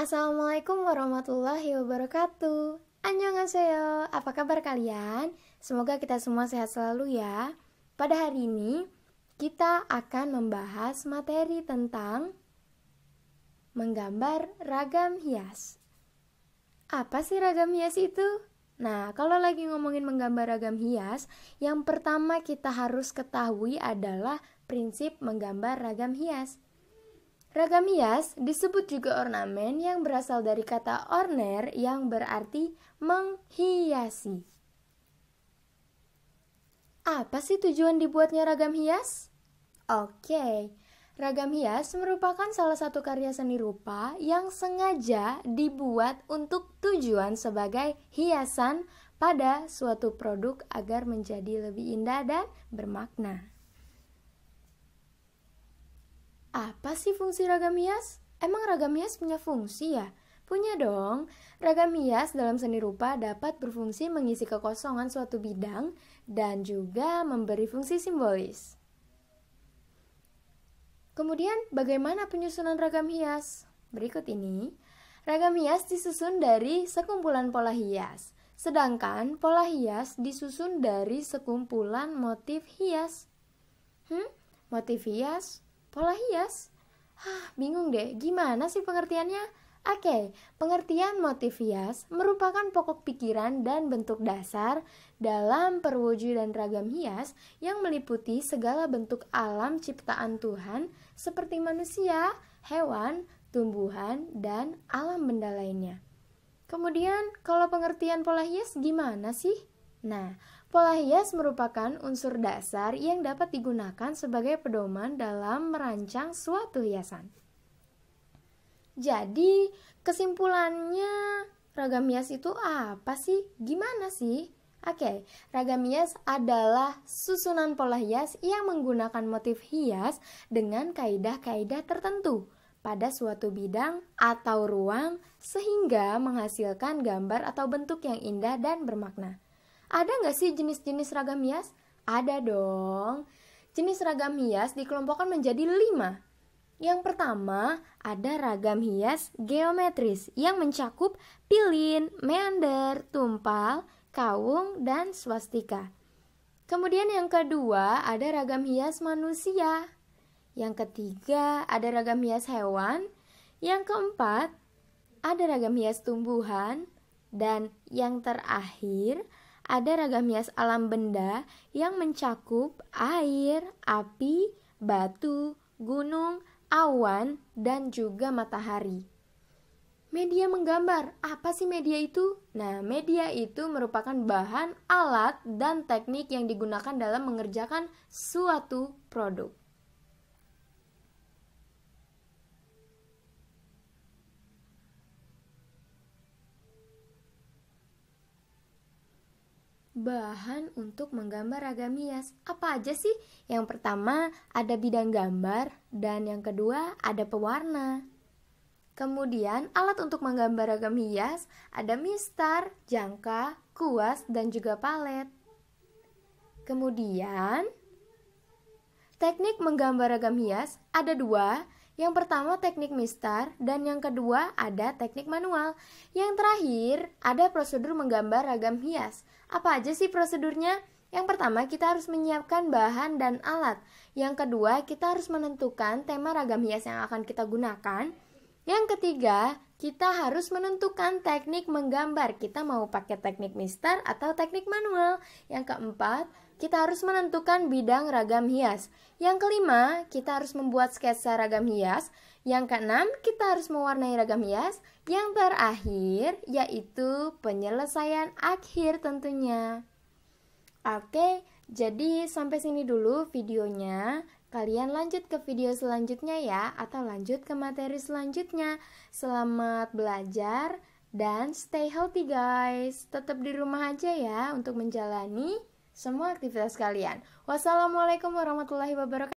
Assalamualaikum warahmatullahi wabarakatuh. Annyeonghaseyo. Apa kabar kalian? Semoga kita semua sehat selalu ya. Pada hari ini kita akan membahas materi tentang menggambar ragam hias. Apa sih ragam hias itu? Nah, kalau lagi ngomongin menggambar ragam hias, yang pertama kita harus ketahui adalah prinsip menggambar ragam hias. Ragam hias disebut juga ornamen yang berasal dari kata orner yang berarti menghiasi. Apa sih tujuan dibuatnya ragam hias? Oke, ragam hias merupakan salah satu karya seni rupa yang sengaja dibuat untuk tujuan sebagai hiasan pada suatu produk agar menjadi lebih indah dan bermakna. Apa sih fungsi ragam hias? Emang ragam hias punya fungsi ya? Punya dong. Ragam hias dalam seni rupa dapat berfungsi mengisi kekosongan suatu bidang dan juga memberi fungsi simbolis. Kemudian, bagaimana penyusunan ragam hias? Berikut ini. Ragam hias disusun dari sekumpulan pola hias, sedangkan pola hias disusun dari sekumpulan motif hias. Hmm? Motif hias Pola hias? Hah, bingung deh, gimana sih pengertiannya? Oke, okay, pengertian motif hias merupakan pokok pikiran dan bentuk dasar dalam perwujudan ragam hias yang meliputi segala bentuk alam ciptaan Tuhan seperti manusia, hewan, tumbuhan, dan alam benda lainnya. Kemudian, kalau pengertian pola hias gimana sih? Nah, Pola hias merupakan unsur dasar yang dapat digunakan sebagai pedoman dalam merancang suatu hiasan. Jadi, kesimpulannya ragam hias itu apa sih? Gimana sih? Oke, okay, ragam hias adalah susunan pola hias yang menggunakan motif hias dengan kaidah-kaidah tertentu pada suatu bidang atau ruang sehingga menghasilkan gambar atau bentuk yang indah dan bermakna. Ada nggak sih jenis-jenis ragam hias? Ada dong. Jenis ragam hias dikelompokkan menjadi lima. Yang pertama, ada ragam hias geometris yang mencakup pilin, meander, tumpal, kawung, dan swastika. Kemudian yang kedua, ada ragam hias manusia. Yang ketiga, ada ragam hias hewan. Yang keempat, ada ragam hias tumbuhan. Dan yang terakhir, ada ragam hias alam benda yang mencakup air, api, batu, gunung, awan, dan juga matahari. Media menggambar, apa sih media itu? Nah, media itu merupakan bahan, alat, dan teknik yang digunakan dalam mengerjakan suatu produk. bahan untuk menggambar ragam hias. Apa aja sih? Yang pertama ada bidang gambar dan yang kedua ada pewarna. Kemudian alat untuk menggambar ragam hias ada mistar, jangka, kuas, dan juga palet. Kemudian teknik menggambar ragam hias ada dua, yang pertama teknik mistar dan yang kedua ada teknik manual. Yang terakhir ada prosedur menggambar ragam hias. Apa aja sih prosedurnya? Yang pertama, kita harus menyiapkan bahan dan alat. Yang kedua, kita harus menentukan tema ragam hias yang akan kita gunakan. Yang ketiga, kita harus menentukan teknik menggambar. Kita mau pakai teknik mister atau teknik manual. Yang keempat, kita harus menentukan bidang ragam hias. Yang kelima, kita harus membuat sketsa ragam hias. Yang keenam, kita harus mewarnai ragam hias. Yang terakhir, yaitu penyelesaian akhir tentunya. Oke, jadi sampai sini dulu videonya. Kalian lanjut ke video selanjutnya ya, atau lanjut ke materi selanjutnya. Selamat belajar dan stay healthy guys. Tetap di rumah aja ya untuk menjalani semua aktivitas kalian. Wassalamualaikum warahmatullahi wabarakatuh.